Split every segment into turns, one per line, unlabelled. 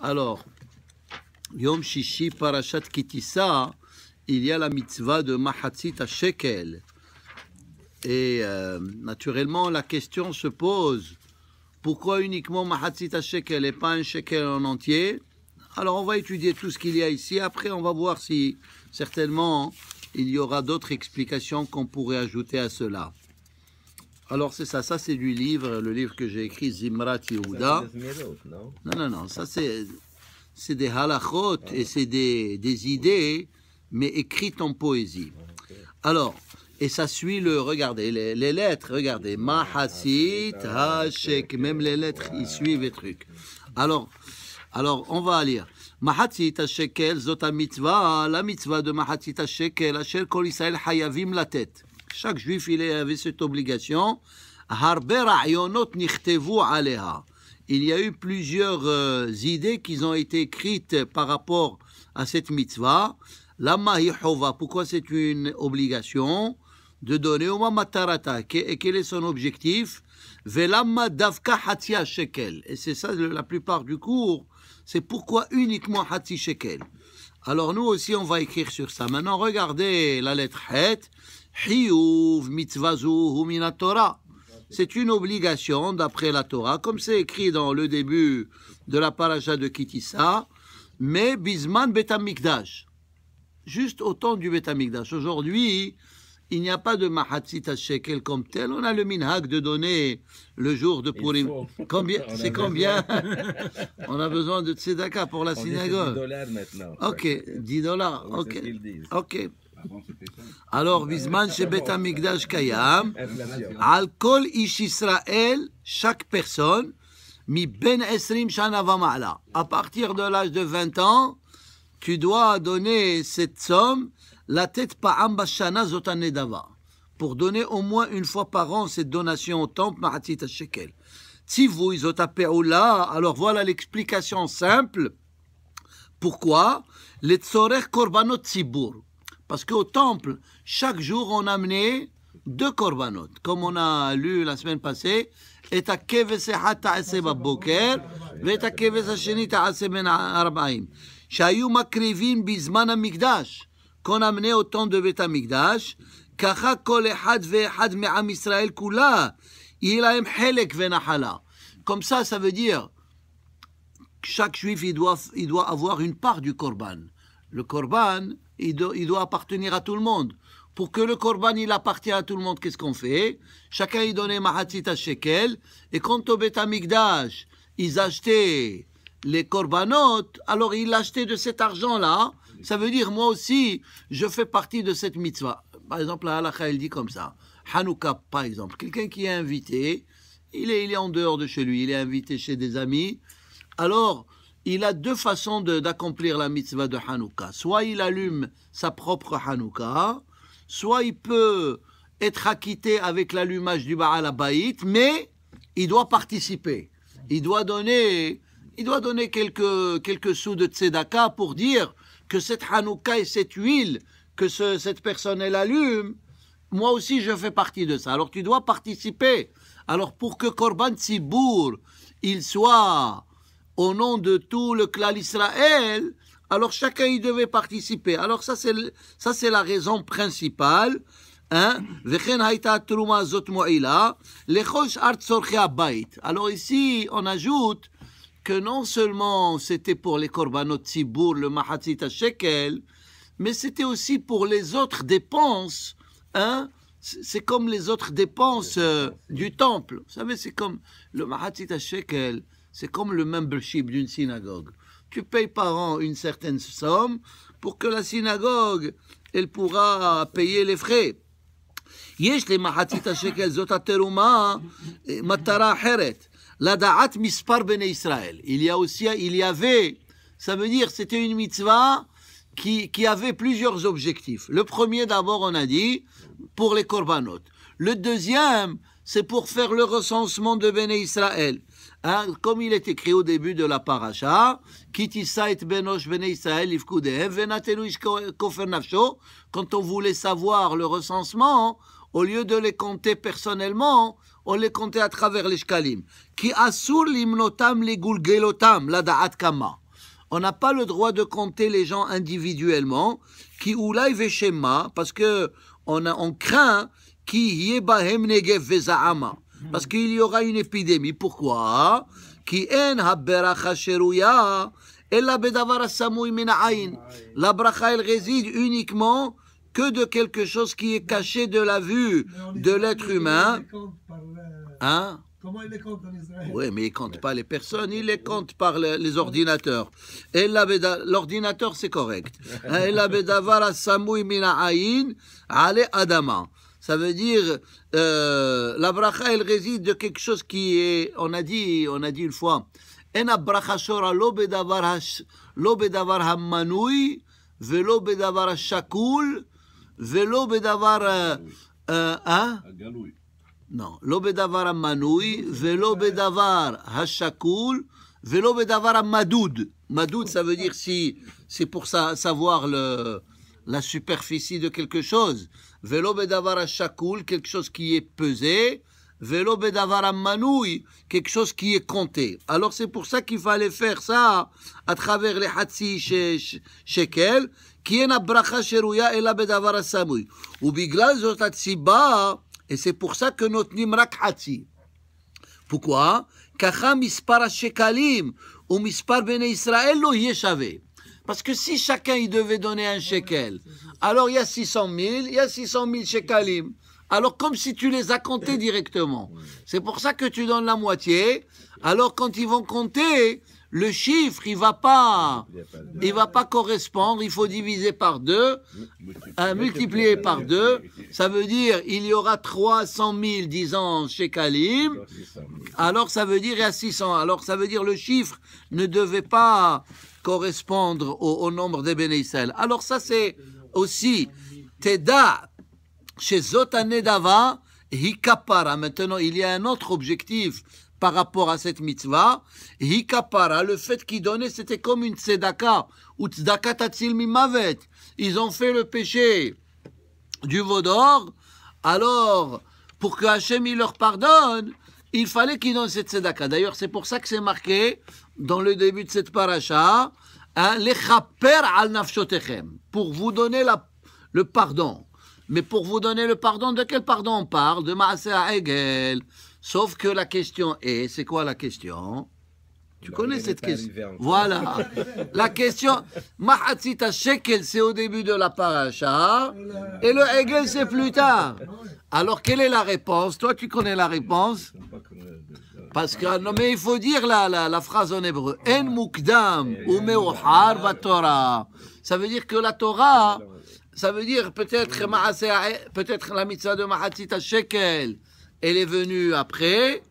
Alors, Yom Shishi Parashat Kitissa, il y a la mitzvah de Mahatzit à Shekel. Et euh, naturellement, la question se pose pourquoi uniquement Mahatzit à Shekel et pas un Shekel en entier Alors, on va étudier tout ce qu'il y a ici. Après, on va voir si certainement il y aura d'autres explications qu'on pourrait ajouter à cela. Alors c'est ça, ça c'est du livre, le livre que j'ai écrit, Zimrat Yehuda. Non, non, non, ça c'est, c'est des halachot et c'est des, des, idées, mais écrites en poésie. Ah, alors, et ça suit le, regardez, les, les lettres, regardez, Mahasit, ah, Hashek, même les lettres, ils suivent les trucs. Alors, alors on va lire. mitzvah la mitzvah de Mahatit דמחצית Hachek, Kol כל hayavim la tête chaque juif il avait cette obligation. Il y a eu plusieurs euh, idées qui ont été écrites par rapport à cette mitzvah. pourquoi c'est une obligation de donner au Mamatarata et quel est son objectif Et c'est ça la plupart du cours. C'est pourquoi uniquement hati shekel. Alors nous aussi on va écrire sur ça. Maintenant regardez la lettre het. C'est une obligation d'après la Torah, comme c'est écrit dans le début de la paracha de Kitissa, mais Bisman Betamikdash. Juste au temps du Betamikdash. Aujourd'hui, il n'y a pas de Mahatzit Shekel comme tel. On a le minhag de donner le jour de pourim. Combien C'est combien On a besoin de tzedaka pour la synagogue. 10 dollars maintenant. Ok, 10 dollars. Ok. Ok. Alors, Bisman Shebet Amigdash Kayam, Israël, chaque personne, Mi Ben Esrim Shana À partir de l'âge de 20 ans, tu dois donner cette somme, la tête Pa'am Bashana Zotanedava, pour donner au moins une fois par an cette donation au temple Ma'atit Shekel. Tivou Izotapeoula, alors voilà l'explication simple. Pourquoi Les Tsorech Korbanot Tzibour parce qu'au temple, chaque jour, on amenait deux korbanot, Comme on a lu la semaine passée, « Et ta kevese hata boker et à kevese chenita ase ben arbaim. »« Chayou makrivin bizman Qu'on amenait au temple de Betamigdash. « Kacha kol ehad ve ehad me'am Israël kula, ilaim helek venahala » Comme ça, ça veut dire, chaque juif, il doit, il doit avoir une part du korban. Le korban il doit, appartenir à tout le monde. Pour que le korban il appartienne à tout le monde, qu'est-ce qu'on fait Chacun y donnait mahatit à shekel. Et quand au Beth Amikdash, ils achetaient les korbanotes, alors ils l'achetaient de cet argent-là. Ça veut dire, moi aussi, je fais partie de cette mitzvah. Par exemple, la halakha, elle dit comme ça. Hanouka, par exemple. Quelqu'un qui est invité, il est, il est en dehors de chez lui, il est invité chez des amis. Alors, il a deux façons d'accomplir la mitzvah de Hanouka. Soit il allume sa propre Hanouka, soit il peut être acquitté avec l'allumage du Baal Abaït, mais il doit participer. Il doit donner, il doit donner quelques, quelques sous de tzedaka pour dire que cette Hanouka et cette huile que cette personne elle allume, moi aussi je fais partie de ça. Alors tu dois participer. Alors pour que Korban Tzibour, il soit au nom de tout le clan Israël, alors chacun y devait participer. Alors ça c'est la raison principale. Hein. Alors ici, on ajoute que non seulement c'était pour les korbanot tzibour, le mahatzit shekel, mais c'était aussi pour les autres dépenses. Hein? C'est comme les autres dépenses euh, du temple. Vous savez, c'est comme le mahatzit shekel, c'est comme le membership d'une synagogue. Tu payes par an une certaine somme pour que la synagogue, elle pourra payer les frais. Il y avait, Ça veut dire, c'était une mitzvah qui, qui avait plusieurs objectifs. Le premier, d'abord, on a dit, pour les corbanotes. Le deuxième, c'est pour faire le recensement de Béné Israël. Hein, comme il est écrit au début de la paracha, ben ben quand on voulait savoir le recensement, au lieu de les compter personnellement, on les comptait à travers les shkalim. Ki assur l'imnotam les la On n'a pas le droit de compter les gens individuellement, Ki oulai veshema, parce que on, a, on craint qui yebahem negev parce qu'il y aura une épidémie. Pourquoi la bracha, elle réside uniquement que de quelque chose qui est caché de la vue de l'être humain. Comment il les hein? compte en Israël Oui, mais il ne compte pas les personnes, il les compte par les, ordinateurs. L'ordinateur, c'est correct. Adama. Ça veut dire, euh, la bracha, elle réside de quelque chose qui est, on a dit, on a dit une fois, en bracha hash, lo bedavar hammanui, velo bedavar shakul, velo bedavar, hein? Non, lo bedavar hamanui, velo bedavar hashakul, velo bedavar madoud Madoud, ça veut dire si, c'est pour savoir le, la superficie de quelque chose. Velo bedavar shakul, quelque chose qui est pesé. Velo bedavar manoui, quelque chose qui est compté. Alors c'est pour ça qu'il fallait faire ça à travers les hatsi shekel, qui est la bracha sheruya et la bedavar samoui. Ou biglal et c'est pour ça que notre nimrak hatsi. Pourquoi? Kacha mispar shekalim, ou mispar bene Israël lo yeshave. Parce que si chacun il devait donner un shekel, alors il y a 600 000, il y a 600 000 shekalim. Alors comme si tu les as comptés directement. C'est pour ça que tu donnes la moitié. Alors quand ils vont compter, le chiffre, il va pas, il va pas correspondre. Il faut diviser par deux, multiplier par deux. Ça veut dire il y aura 300 000, disons, chez Kalim. Alors ça veut dire il y a 600. Alors ça veut dire le chiffre ne devait pas correspondre au, nombre des bénéissels. Alors ça c'est aussi Teda chez Zotanedava Hikapara. Maintenant il y a un autre objectif par rapport à cette mitzvah. Hikapara, le fait qu'ils donnait, c'était comme une tzedaka. Ou tzedaka tatzil mimavet. Ils ont fait le péché du vaudor, Alors, pour que Hachem leur pardonne, il fallait qu'ils donnent cette tzedaka. D'ailleurs, c'est pour ça que c'est marqué dans le début de cette paracha, hein, al nafshotechem, pour vous donner la, le pardon. Mais pour vous donner le pardon, de quel pardon on parle De Maaseh Egel. Sauf que la question est, c'est quoi la question tu bah, connais cette question. Voilà. la question, Mahatzita Shekel, c'est au début de la paracha, et le Hegel, c'est plus tard. Alors, quelle est la réponse Toi, tu connais la réponse parce que, non, mais il faut dire la, la, phrase en hébreu. En mukdam har Torah. Ça veut dire que la Torah, ça veut dire peut-être peut-être la mitzvah de Mahatit Shekel, elle est venue après.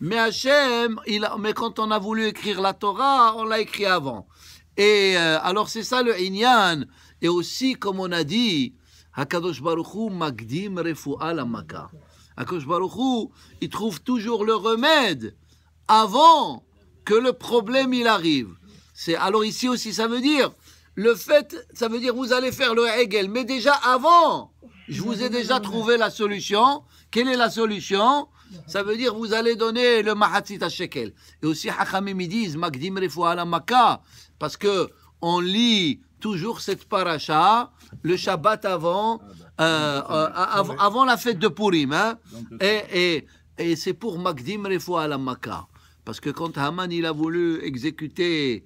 Mais Hachem, mais quand on a voulu écrire la Torah, on l'a écrit avant. Et euh, alors c'est ça le Inyan. Et aussi, comme on a dit, Hakadosh Baruch Hu Magdim Refu'a la il trouve toujours le remède avant que le problème il arrive. C'est alors ici aussi ça veut dire le fait, ça veut dire vous allez faire le Hegel, mais déjà avant, je vous ai déjà trouvé la solution. Quelle est la solution Ça veut dire vous allez donner le Mahatzit à Shekel. Et aussi Hachamim disent Magdim parce que on lit toujours cette paracha le Shabbat avant euh, euh, avant la fête de Purim. Hein. et, et, et c'est pour Magdim Refoua à la Parce que quand Haman il a voulu exécuter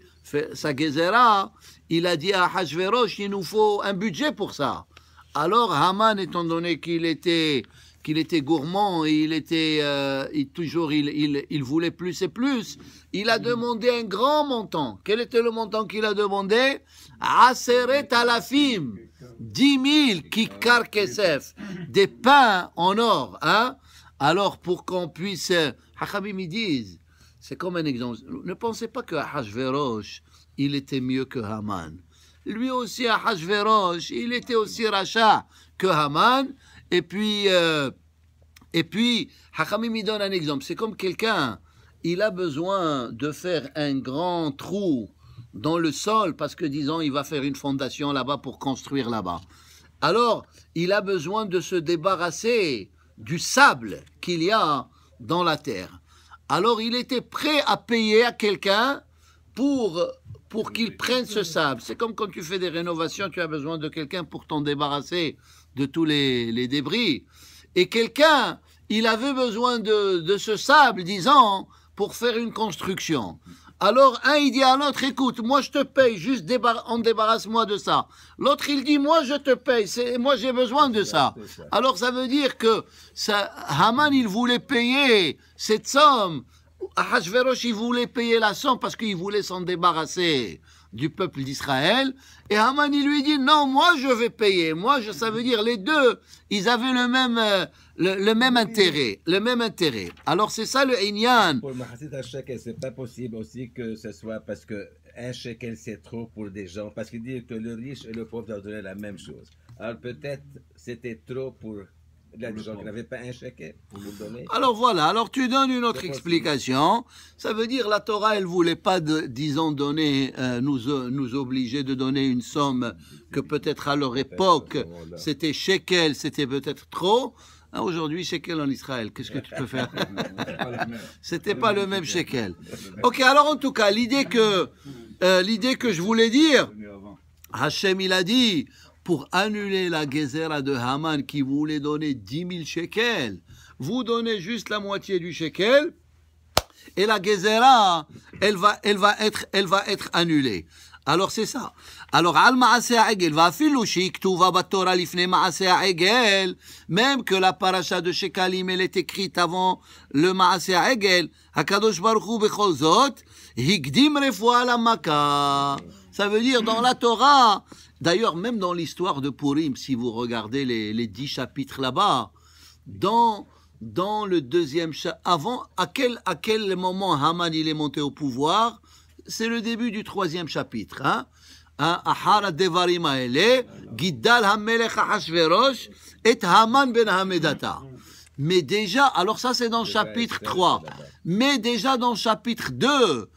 sa Gezera, il a dit à Hachverosh, il nous faut un budget pour ça. Alors Haman, étant donné qu'il était, qu'il était gourmand et il était euh, toujours, il, il, voulait plus et plus, il a demandé un grand montant. Quel était le montant qu'il a demandé Aseret ah, alafim, 10 000 kikar kesef, des pains en or. Hein? Alors pour qu'on puisse... Hachabim, ils disent, c'est comme un exemple. Ne pensez pas que Ahashverosh, il était mieux que Haman. Lui aussi, Hachverosh, il était aussi rachat que Haman. Et puis, euh, et puis, Hachamim, il donne un exemple. C'est comme quelqu'un il a besoin de faire un grand trou dans le sol parce que, disons, il va faire une fondation là-bas pour construire là-bas. Alors, il a besoin de se débarrasser du sable qu'il y a dans la terre. Alors, il était prêt à payer à quelqu'un pour, pour qu'il prenne ce sable. C'est comme quand tu fais des rénovations, tu as besoin de quelqu'un pour t'en débarrasser de tous les, débris. Et quelqu'un, il avait besoin de, de ce sable, disant, pour faire une construction. Alors un, il dit à l'autre, écoute, moi je te paye, juste on débarrasse-moi de ça. L'autre, il dit, moi je te paye, moi j'ai besoin de ça. Alors ça veut dire que ça, Haman, il voulait payer cette somme. Ahashverosh, il voulait payer la somme parce qu'il voulait s'en débarrasser du peuple d'Israël. Et Haman, lui dit, non, moi je vais payer. Moi, je, ça veut dire les deux, ils avaient le même, euh, le, même intérêt, le même intérêt.
Alors c'est ça le Inyan. Pour Mahasid ce c'est pas possible aussi que ce soit parce que un shekel c'est trop pour des gens, parce qu'il dit que le riche et le pauvre doivent donner la même chose. Alors peut-être c'était trop pour alors
voilà, alors tu donnes une autre explication. Ça veut dire la Torah, elle voulait pas, de, disons, donner, euh, nous, euh, nous obliger de donner une somme que peut-être à leur époque, c'était shekel, c'était peut-être trop. Hein, aujourd'hui, shekel en Israël, qu'est-ce que tu peux faire C'était pas le même shekel. Ok, alors en tout cas, l'idée que, euh, l'idée que je voulais dire, Hachem, il a dit, pour annuler la Gezera de Haman qui voulait donner 10 000 shekels. Vous donnez juste la moitié du shekel et la Gezera, elle va, elle va, être, elle va être annulée. Alors c'est ça. Alors al va même que la paracha de Shekalim elle est écrite avant le Maasea Egel, Hakadosh Baruch Bechol Zot, la Maka. Ça veut dire dans la Torah, D'ailleurs, même dans l'histoire de Purim, si vous regardez les, dix chapitres là-bas, dans, dans le deuxième chapitre, avant, à quel, à quel moment Haman il est monté au pouvoir, c'est le début du troisième chapitre. Hein, hein gidal et ben Mais déjà, alors ça c'est dans le chapitre 3, mais déjà dans le chapitre 2,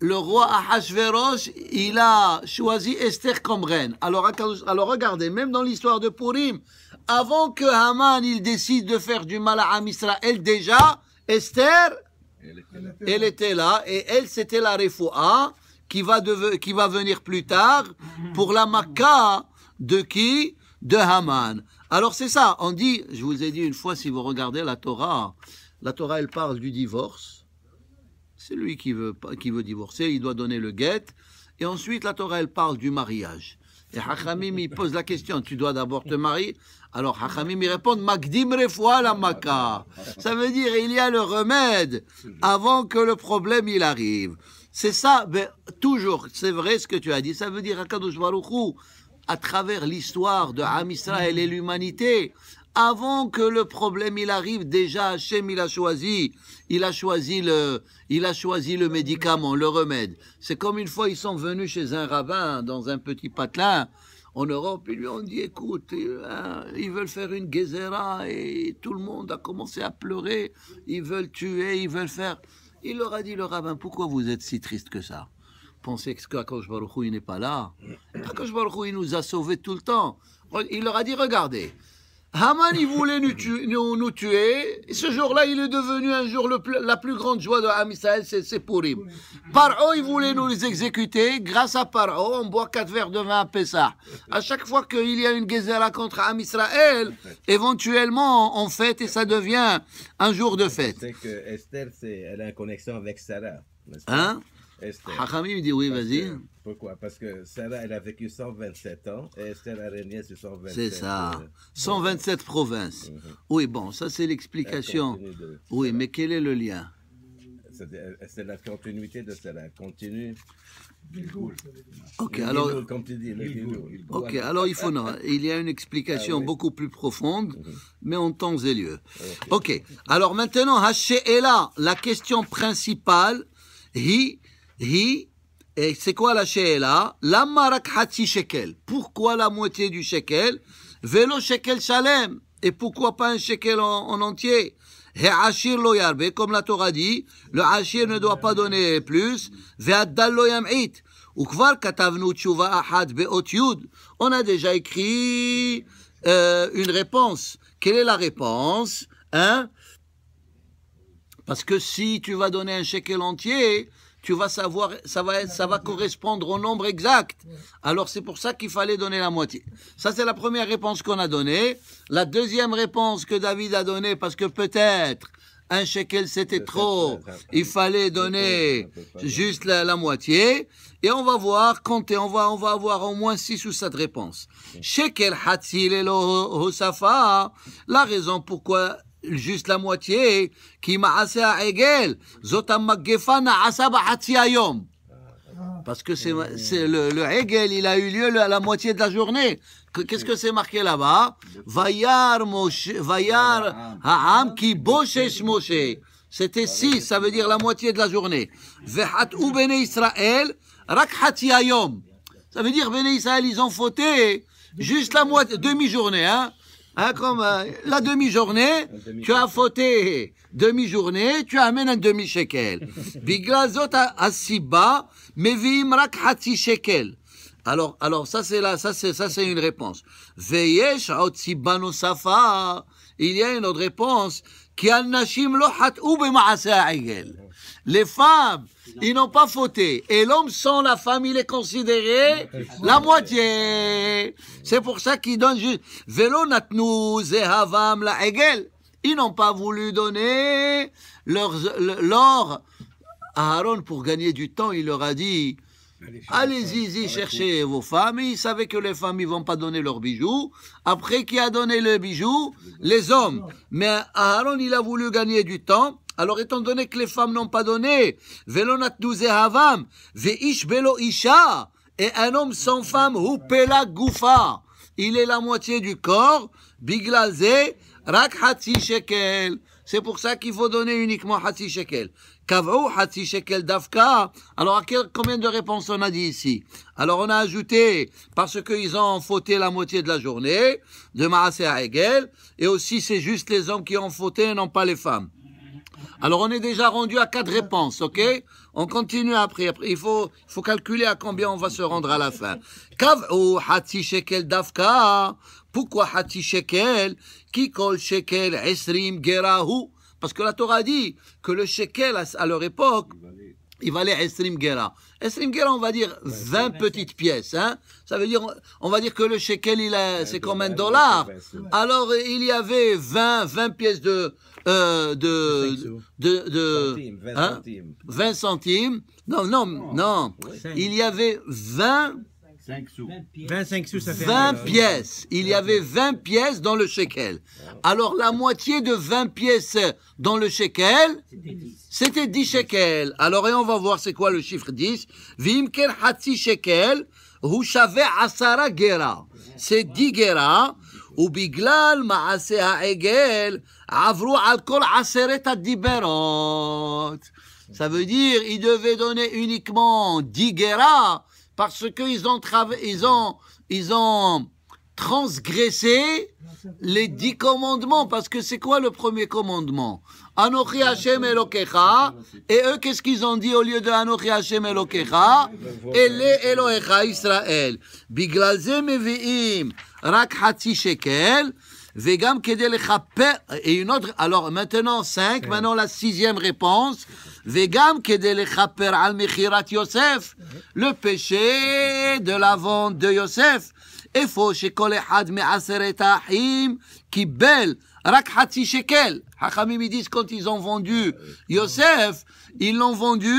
le roi Ahashverosh, il a choisi Esther comme reine. Alors, alors regardez, même dans l'histoire de Purim, avant que Haman il décide de faire du mal à elle déjà, Esther, elle était là, et elle, c'était la Refoua qui va, qui va venir plus tard pour la Makkah de qui De Haman. Alors c'est ça, on dit, je vous ai dit une fois, si vous regardez la Torah, la Torah, elle parle du divorce c'est qui veut, qui veut divorcer, il doit donner le guet. Et ensuite, la Torah, elle parle du mariage. Et Hachamim, il pose la question, tu dois d'abord te marier Alors Hachamim, il répond, maka. Ça veut dire, il y a le remède avant que le problème, il arrive. C'est ça, toujours, c'est vrai ce que tu as dit. Ça veut dire, à travers l'histoire de Ham Israël et l'humanité, avant que le problème il arrive, déjà Hachem il a choisi, il a choisi le, il a choisi le médicament, le remède. C'est comme une fois ils sont venus chez un rabbin dans un petit patelin en Europe, ils lui ont dit écoute, euh, ils veulent faire une guézera et tout le monde a commencé à pleurer, ils veulent tuer, ils veulent faire. Il leur a dit le rabbin pourquoi vous êtes si triste que ça Pensez que quand Baruch Hu, n'est pas là. quand Baruch nous a sauvés tout le temps. Il leur a dit regardez. Haman, il voulait nous tuer. Et ce jour-là, il est devenu un jour la plus grande joie de Ham c'est Purim. Paro, il voulait nous les exécuter. Grâce à Paro, on boit quatre verres de vin à Pessah. À chaque fois qu'il y a une Gezerah contre Amisraël, éventuellement, on fête et ça devient un jour
de fête. que Esther, elle a une connexion avec Sarah. Hein? Esther. Hachami lui dit oui, vas-y. Pourquoi Parce que Sarah, elle a vécu 127 ans et Esther a régné sur 127 C'est ça.
127 euh, provinces. Mhm. Oui, bon, ça c'est l'explication. Oui, mais quel est le lien
C'est la continuité de Sarah, Continue. Ok, alors, ok, alors
il faut non, il y a une explication ah beaucoup plus profonde, mhm. mais en temps et lieu. Ok, alors maintenant Haché est là. la question principale, hi Hi, et c'est quoi la she'ela marak rak shekel. Pourquoi la moitié du shekel Velo shekel shalem. Et pourquoi pas un shekel en, entier et lo yarbe, comme la Torah dit, le achir ne doit pas donner plus. Ve'addal lo yam'it. וכבר כתבנו tshuva ahad beot yud. on a déjà écrit euh, une réponse. Quelle est la réponse hein Parce que si tu vas donner un shekel entier, tu vas savoir, ça va, ça va correspondre au nombre exact. Alors c'est pour ça qu'il fallait donner la moitié. Ça c'est la première réponse qu'on a donnée. La deuxième réponse que David a donnée, parce que peut-être un shekel c'était trop, hein. il fallait donner juste la, moitié. Et on va voir, compter, on va, on va avoir au moins six ou sept réponses. Shekel hatzil la raison pourquoi juste la moitié, qui m'a assez à égel, parce que c'est le, le il a eu lieu à la moitié de la journée. Qu'est-ce que c'est marqué là-bas Vayar Moshe, Vayar Ha'am ki boshesh Moshe. C'était 6, ça veut dire la moitié de la journée. Vehat ou Bene Israël, Ça veut dire Bene Israël, ils ont fauté juste la moitié, demi-journée, hein Hein, comme, euh, la demi-journée, tu as fauté demi-journée, tu amènes un demi-shekel. Biglazot asiba, mevim rak hati shekel. Alors, alors, ça c'est là, ça c'est, ça c'est une réponse. Veyesh aotsibanu safa. Il y a une autre réponse. Qui al nashim lohat ou les femmes, ils n'ont pas fauté. Et l'homme sans la femme, il est considéré la moitié. C'est pour ça qu'ils donne juste Velo nous zehavam la egel. Ils n'ont pas voulu donner leur, l'or à Aaron pour gagner du temps. Il leur a dit Allez-y, cherchez vos femmes. Ils il savait que les femmes, ils vont pas donner leurs bijoux. Après, qui a donné les bijoux Les hommes. Mais Aaron, il a voulu gagner du temps. Alors étant donné que les femmes n'ont pas donné, et un homme sans femme, houpela Goufa, il est la moitié du corps, rak hati Shekel. C'est pour ça qu'il faut donner uniquement Hati Shekel. Kavou Hati Shekel Dafka. Alors, combien de réponses on a dit ici Alors, on a ajouté, parce qu'ils ont fauté la moitié de la journée, de Maasé à Hegel, et aussi c'est juste les hommes qui ont fauté non pas les femmes. Alors on est déjà rendu à quatre réponses, ok On continue après. il faut, calculer à combien on va se rendre à la fin. Kav ou oh, hati shekel dafka. Pourquoi hati shekel Qui colle shekel esrim gerahu Parce que la Torah dit que le shekel à leur époque, il valait esrim gera. Esrim gera, on va dire 20 petites pièces. Hein Ça veut dire, on va dire que le shekel, il c'est comme un dollar. Alors il y avait 20, 20 pièces de euh, de, 20, hein? centimes. Non, non, non. Il y avait 20 20 euh, pièces. Il y avait 20 pièces dans le shekel. Alors la moitié de 20 pièces dans le shekel, c'était 10 shekels. Alors et on va voir c'est quoi le chiffre 10. Vimker hatsi shekel, asara C'est 10 gera. ובגלל מעשה העגל עברו על כל עשרת הדיברות. Ça veut dire, ils devaient donner uniquement 10 guéras parce qu'ils ont, ils ont, ils ont transgressé les dix commandements. Parce que c'est quoi le premier commandement Anochi Hashem Elokecha. Et eux, qu'est-ce qu'ils ont dit au lieu de Anochi Hashem Elokecha Ele Elohecha Israël. Biglazem Evi'im » Rak hati shekel. Vegam Et une autre. Alors maintenant, 5. Maintenant, la sixième réponse. Vegam chaper al mechirat Yosef. Le péché de la vente de Yosef. Et faut chez Kolehad me aseret ahim. Rakhati Shekel. Hachamim, ils disent quand ils ont vendu Yosef, ils l'ont vendu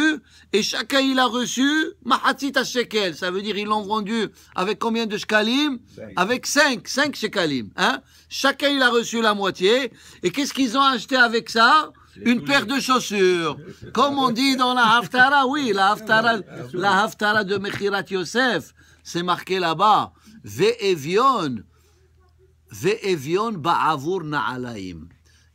et chacun il a reçu Mahatit Shekel. Ça veut dire ils l'ont vendu avec combien de Shekelim? Avec 5, 5 shekalim. Hein chacun il a reçu la moitié. Et qu'est-ce qu'ils ont acheté avec ça une paire de chaussures. Comme on dit dans la Haftara, oui, la Haftara, ah ah la haftara de Mechirat Yosef, c'est marqué là-bas. Ve'evion, Ve'evion ba'avour na'alaim.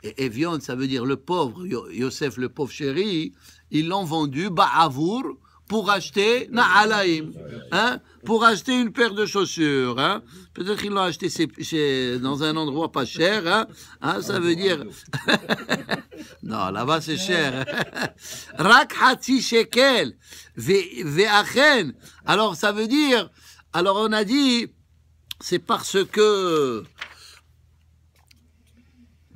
Et Evion, ça veut dire le pauvre, Yosef, le pauvre chéri, ils l'ont vendu ba'avour pour acheter na'alaim, hein, pour acheter une paire de chaussures. Hein. Peut-être qu'ils l'ont acheté dans un endroit pas cher. Hein, ça veut dire... non, là-bas c'est cher. Rak shekel Alors ça veut dire... Alors on a dit c'est parce que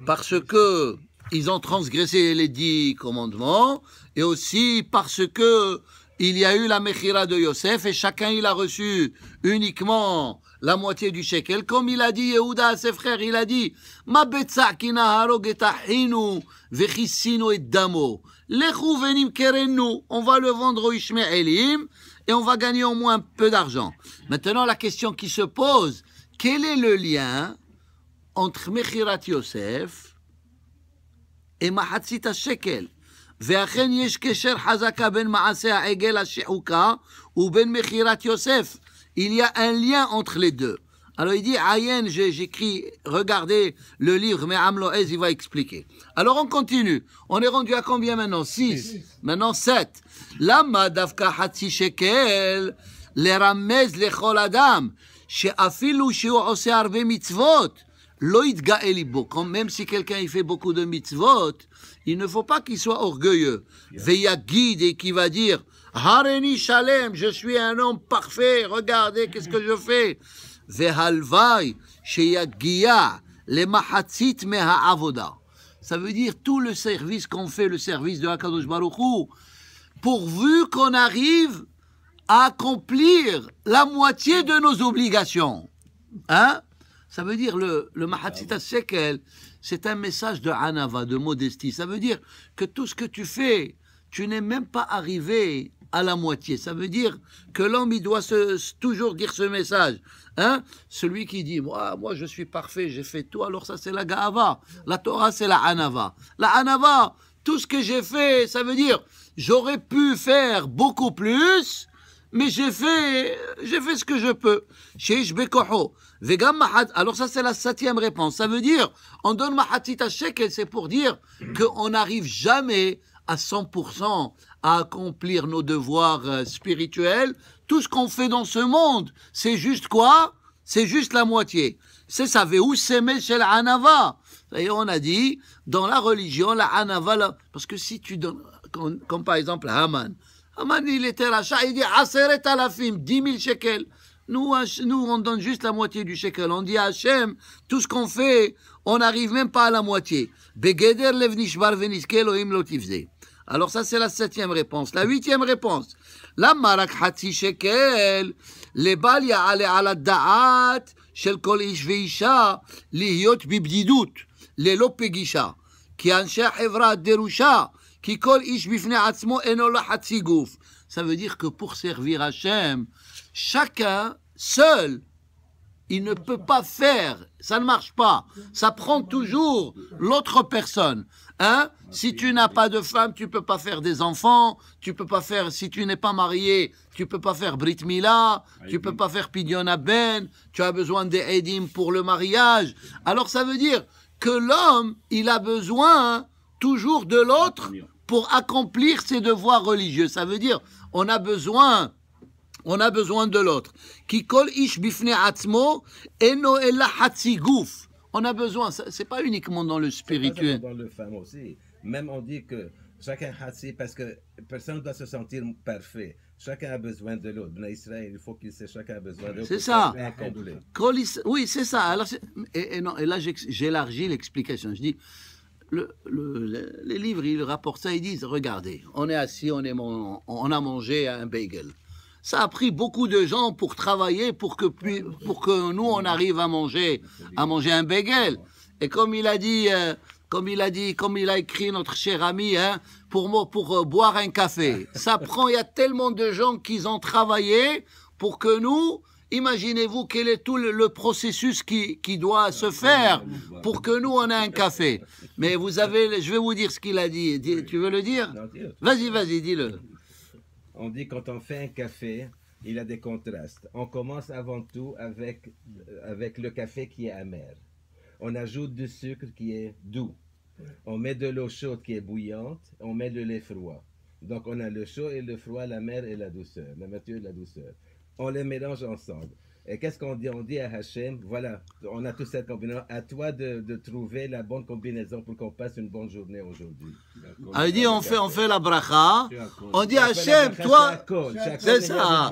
parce que ils ont transgressé les dix commandements et aussi parce que il y a eu la méchira de Yosef et chacun il a reçu uniquement la moitié du shekel. Comme il a dit Yehuda à ses frères, il a dit Ma et damo. On va le vendre au Ishmaelim et on va gagner au moins un peu d'argent. Maintenant, la question qui se pose, quel est le lien entre Mechirat Yosef et Mahatzit Shekel ben ben Il y a un lien entre les deux. Alors il dit, Ayen, j'écris, regardez le livre, mais Amloez, il va expliquer. Alors on continue. On est rendu à combien maintenant 6. Maintenant 7. למה דווקא חצי שקל לרמז לכל אדם שאפילו שהוא עושה הרבה מצוות, mitzvot, יתגאה ליבו. Même si quelqu'un fait beaucoup de mitzvot, il ne faut pas qu'il soit orgueilleux. ויגיד et qui va dire, Hareni Shalem, je suis un homme parfait, regardez qu'est-ce que je fais. והלוואי שיגיע למחצית מהעבודה. Ça veut dire tout le service qu'on fait, le service de Hakadosh Baruch pourvu qu'on arrive à accomplir la moitié de nos obligations. Hein Ça veut dire le, le Mahatsita ah Sekel, c'est un message de Hanava, de modestie. Ça veut dire que tout ce que tu fais, tu n'es même pas arrivé à la moitié. Ça veut dire que l'homme, il doit toujours dire ce message. Hein Celui qui dit, moi, moi, je suis parfait, j'ai fait tout, alors ça, c'est la Gaava. La Torah, c'est la Hanava. La Hanava, tout ce que j'ai fait, ça veut dire, J'aurais pu faire beaucoup plus, mais j'ai fait, j'ai fait ce que je peux. Chez Alors ça, c'est la septième réponse. Ça veut dire, on donne mahatita shekel, c'est pour dire qu'on n'arrive jamais à 100% à accomplir nos devoirs euh, spirituels. Tout ce qu'on fait dans ce monde, c'est juste quoi C'est juste la moitié. C'est ça, où s'aimer chez D'ailleurs, on a dit, dans la religion, la anava, parce que si tu donnes comme, par exemple Haman. Haman, il était rachat, il dit Aseret Alafim, 10 000 shekels. Nous, nous, on donne juste la moitié du shekel. On dit à Hachem, tout ce qu'on fait, on n'arrive même pas à la moitié. Begeder Alors ça, c'est la septième réponse. La huitième réponse. La marak shekel, le bal ya ala da'at, shel kol ish veisha, liyot bibdidut, le lopegisha, ki anshe hevra derusha, ça veut dire que pour servir Hachem, chacun, seul, il ne peut pas faire, ça ne marche pas. Ça prend toujours l'autre personne. Hein si tu n'as pas de femme, tu peux pas faire des enfants, tu peux pas faire si tu n'es pas marié, tu peux pas faire Brit Mila, tu peux pas faire Pidyon Ben, tu as besoin des Edim pour le mariage. Alors ça veut dire que l'homme, il a besoin toujours de l'autre pour accomplir ses devoirs religieux. Ça veut dire, on a besoin, on a besoin de l'autre. Qui colle ish bifne atmo, eno ella gouf » On a besoin, c'est pas uniquement dans le spirituel. Pas
dans le femme aussi. Même on dit que chacun hatzi parce que personne ne doit se sentir parfait. Chacun a besoin de l'autre. Dans Israël, il faut qu'il chacun a besoin de l'autre. C'est ça.
Oui, c'est ça. Alors, et, non, et là, j'élargis l'explication. Je dis, les livres, ils rapportent ça, ils disent, regardez, on est assis, on, a mangé un bagel. Ça a pris beaucoup de gens pour travailler, pour que, pour que nous, on arrive à manger, à manger un bagel. Et comme il a dit, euh, comme il a écrit notre cher ami, hein, pour, euh, boire un café. Ça prend, il y a tellement de gens qui ont travaillé pour que nous, Imaginez-vous quel est tout le processus qui, doit se faire pour que nous, on ait un café. Mais vous avez, je vais vous dire ce qu'il a dit.
Tu veux le dire Vas-y, vas-y, dis-le. On dit quand on fait un café, il a des contrastes. On commence avant tout avec, euh, avec le café qui est amer. On ajoute du sucre qui est doux. On met de l'eau chaude qui est bouillante. On met de lait froid. Donc on a le chaud et le froid, la mer et la douceur, la nature et la douceur on les mélange ensemble. Et qu'est-ce qu'on dit On dit à Hachem, voilà, on a tous cette combinaison. À toi de, trouver la bonne combinaison pour qu'on passe une bonne journée aujourd'hui. On ah, dit on fait, on fait la bracha. On dit à Hachem, toi. C'est ça.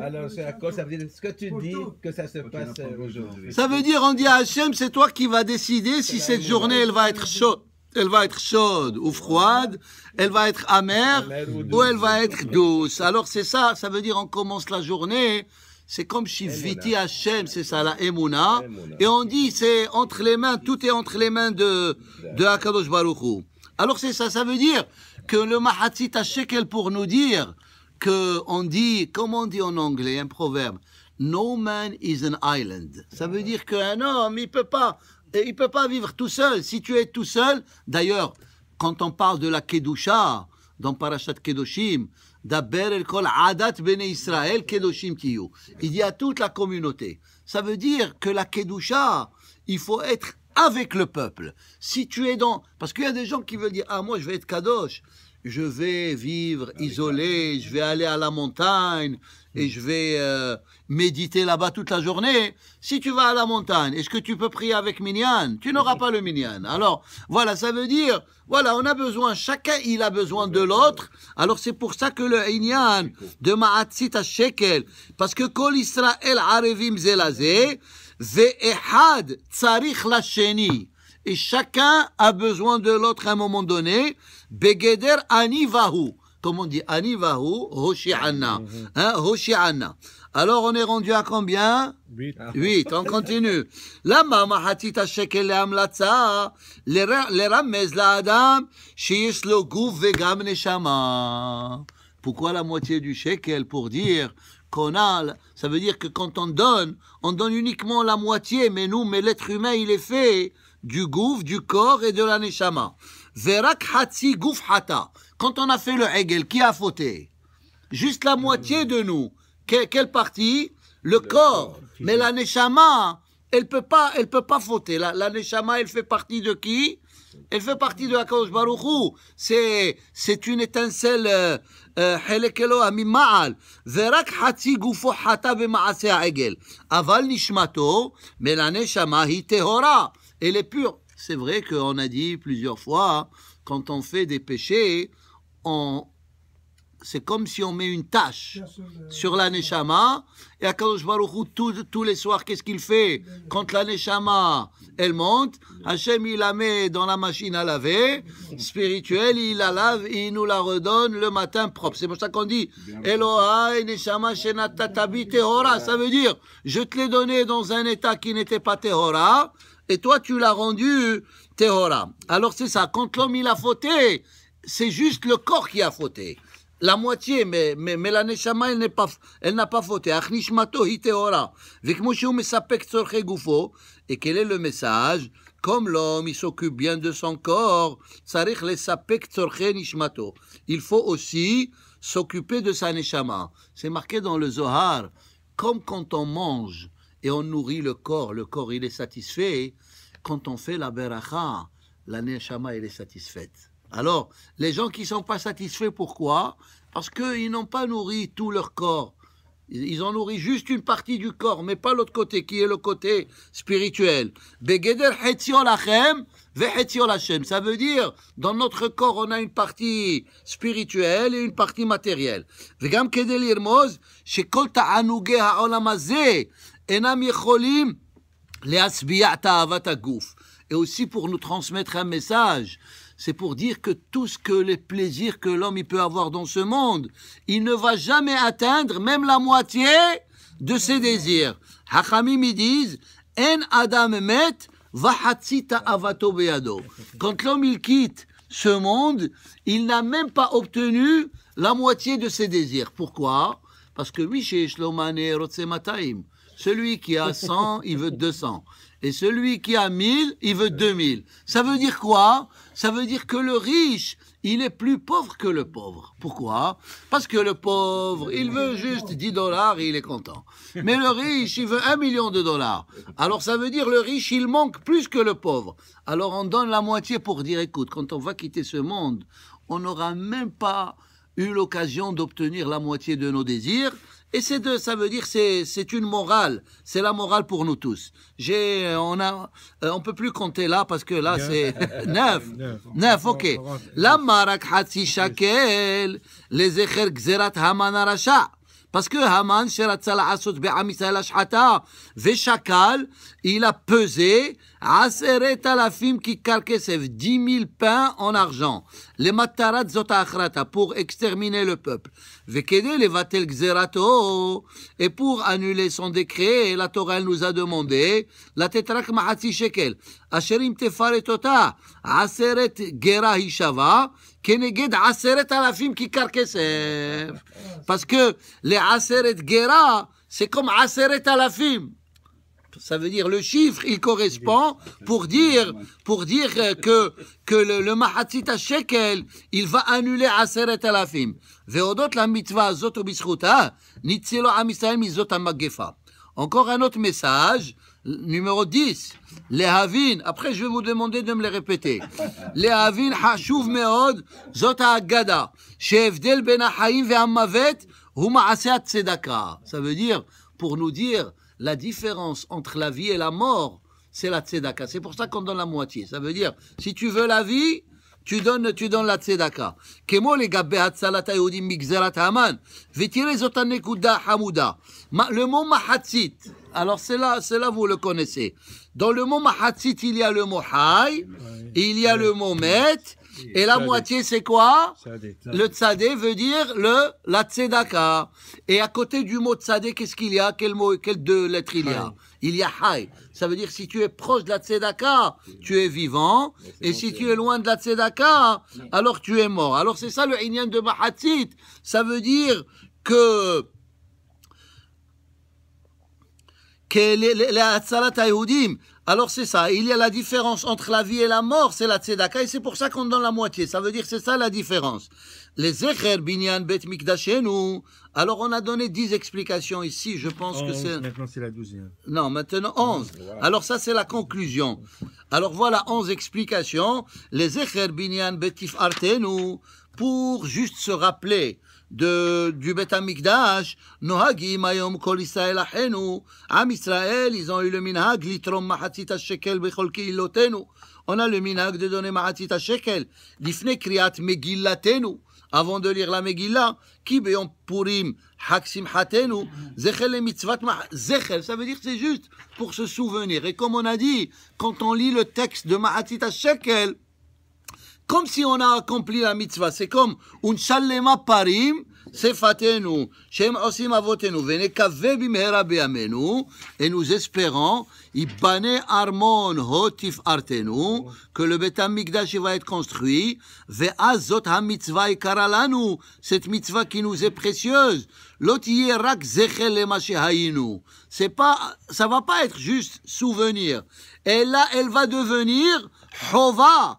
Alors, ça veut dire ce que tu dis que ça se passe euh, aujourd'hui. Ça veut dire
on dit à Hachem, c'est toi qui vas décider si cette journée elle va être chaude elle va être chaude ou froide, elle va être amère ou elle va être douce. Alors c'est ça, ça veut dire on commence la journée, c'est comme Shiviti Hashem, c'est ça la emuna, et on dit c'est entre les mains, tout est entre les mains de, de Akadosh Baruch Alors c'est ça, ça veut dire que le Mahatzit Shekel pour nous dire que on dit, comme on dit en anglais, un proverbe, No man is an island. Ça veut dire qu'un homme, il peut pas et il ne peut pas vivre tout seul. Si tu es tout seul, d'ailleurs, quand on parle de la Kedusha, dans Parashat Kedoshim, Daber el Kol Adat Israël Kedoshim Il y a toute la communauté. Ça veut dire que la Kedusha, il faut être avec le peuple. Si tu es dans. Parce qu'il y a des gens qui veulent dire Ah, moi, je vais être Kadosh. Je vais vivre isolé, je vais aller à la montagne, et je vais euh, méditer là-bas toute la journée. Si tu vas à la montagne, est-ce que tu peux prier avec Minyan Tu n'auras pas le Minyan. Alors, voilà, ça veut dire, voilà, on a besoin, chacun il a besoin de l'autre. Alors, c'est pour ça que le Inyan de Ma'atzit à Shekel, parce que Kol Israël Arevim Zelazé, Ve'ehad Tsarich Lasheni. Et chacun a besoin de l'autre à un moment donné. Begeder Anivahu comme on dit, Anivahu Hoshi'ana. Mm-hmm. Hein, Alors on est rendu à combien 8. Huit, on continue. Lama hatita shekel leramez adam »« lo vegam neshama. Pourquoi la moitié du shekel Pour dire qu'on a, ça veut dire que quand on donne, on donne uniquement la moitié, mais nous, mais l'être humain, il est fait du gouffre, du corps et de la neshama. Verak gouf hata » Quand on a fait le Hegel, qui a fauté Juste la moitié de nous. quelle partie le, corps. Mais la Neshama, elle peut pas, elle peut pas fauter. La, la Neshama, elle fait partie de qui Elle fait partie de la Baruchou. C'est, c'est une étincelle. Euh, euh, Helekelo est pure. C'est vrai qu'on a dit plusieurs fois, hein, quand on fait des péchés, on, c'est comme si on met une tâche sur la Neshama. Et à Baruch Hu, tous, tous les soirs, qu'est-ce qu'il fait Quand la Neshama, elle monte, Hachem, il la met dans la machine à laver, spirituelle, il la lave il nous la redonne le matin propre. C'est pour ça qu'on dit Eloha Neshama Shenatatabi Tehora. Ça veut dire, je te l'ai donné dans un état qui n'était pas Tehora, et toi, tu l'as rendu Tehora. Alors c'est ça, quand l'homme, il a fauté, c'est juste le corps qui a fauté. La moitié, mais, mais, mais la neshama, elle n'est pas, elle n'a pas fauté. Et quel est le message? Comme l'homme, il s'occupe bien de son corps. le Il faut aussi s'occuper de sa neshama. C'est marqué dans le Zohar. Comme quand on mange et on nourrit le corps, le corps, il est satisfait. Quand on fait la beracha, la neshama, elle est satisfaite. Alors, les gens qui ne sont pas satisfaits, pourquoi Parce qu'ils n'ont pas nourri tout leur corps. Ils ont nourri juste une partie du corps, mais pas l'autre côté, qui est le côté spirituel. Ça veut dire, dans notre corps, on a une partie spirituelle et une partie matérielle. Et aussi pour nous transmettre un message c'est pour dire que tout ce que les plaisirs que l'homme peut avoir dans ce monde, il ne va jamais atteindre même la moitié de ses désirs. Hachamim, ils disent, En Adam met, sita avato beado. Quand l'homme, il quitte ce monde, il n'a même pas obtenu la moitié de ses désirs. Pourquoi Parce que lui, chez Rotsemataim, celui qui a 100, il veut 200. Et celui qui a 1000, il veut 2000 Ça veut dire quoi Ça veut dire que le riche, il est plus pauvre que le pauvre. Pourquoi Parce que le pauvre, il veut juste 10 dollars et il est content. Mais le riche, il veut 1 million de dollars. Alors ça veut dire le riche, il manque plus que le pauvre. Alors on donne la moitié pour dire, écoute, quand on va quitter ce monde, on n'aura même pas eu l'occasion d'obtenir la moitié de nos désirs et c'est de, ça veut dire c'est c'est une morale, c'est la morale pour nous tous. J'ai euh, on a euh, on peut plus compter là parce que là c'est neuf neuf ok. La marak hatsi shakel les echer gzerat haman arasha parce que haman be laasot be'am shata. ve shakal il a pesé Aseret alafim qui karkesev, 10 000 pains en argent. Les matarat zotachrata pour exterminer le peuple. Vekede levatel et pour annuler son décret, la Torah nous a demandé la tetrak mahati shekel. Asherim tefaretota Aseret gera hishava keneged Aseret alafim qui karkesev. Parce que les Aseret gera, c'est comme Aseret alafim ça veut dire le chiffre, il correspond pour dire, pour dire euh, que, que le, le mahatzit shekel, il va annuler aseret alafim. Veodot la mitzvah azot obischuta, nitzelo amisael mizot amagefa. Encore un autre message, numéro 10. Les après je vais vous demander de me les répéter. Les hashuv meod, zot ha'agada, shevdel ben ha'chaim ve'amavet, huma ma'aseh tzedaka. Ça veut dire, pour nous dire, la différence entre la vie et la mort, c'est la tzedaka. C'est pour ça qu'on donne la moitié. Ça veut dire, si tu veux la vie, tu donnes, tu donnes la tzedaka. Le mot mahatzit, alors c'est là, c'est vous le connaissez. Dans le mot mahatzit, il y a le mot hay, il y a le mot met, et la moitié, c'est quoi Le tzadé veut dire le, la tzedaka. Et à côté du mot tzadé, qu'est-ce qu'il y a Quel mot, quelles deux lettres il y a Il y a hay. Ça veut dire si tu es proche de la tzedaka, tu es vivant. Et si tu es loin de la tzedaka, alors tu es mort. Alors c'est ça le inyan de Mahatit. Ça veut dire que que les, les, alors c'est ça. Il y a la différence entre la vie et la mort, c'est la tzedaka, et c'est pour ça qu'on donne la moitié. Ça veut dire c'est ça la différence. Les zecher binyan bet mikdashenu. Alors on a donné dix explications ici, je pense que c'est... Maintenant c'est la douzième. Non, maintenant onze. Alors ça c'est la conclusion. Alors voilà onze explications. Les zecher binyan betif artenu. Pour juste se rappeler de, du Bet Amikdash, Nohagim Ayom Kol Israël Ahenu, Am Israël, ils ont eu le minhag, Litrom Mahatita, Shekel Bechol Keilotenu. On a le minhag de donner Mahatita, Shekel, Lifne Kriat Megillatenu, avant de lire la Megillah, Ki pourim Purim haksim hatenu Zechel et Mitzvat Zechel, ça veut dire c'est juste pour se souvenir. Et comme on a dit, quand on lit le texte de Mahatita, Shekel, comme si on a accompli la mitzvah. C'est comme un shalema parim, sefatenu, shem osim avotenu, venekave bimhera et nous espérons, ibane armon hotif artenu, que le Beth Amikdash va être construit, ve'azot ha mitzvah ikaralanu, cette mitzvah qui nous est précieuse, l'otiye rak zechel le C'est pas, ça va pas être juste souvenir. Et là, elle va devenir Hova,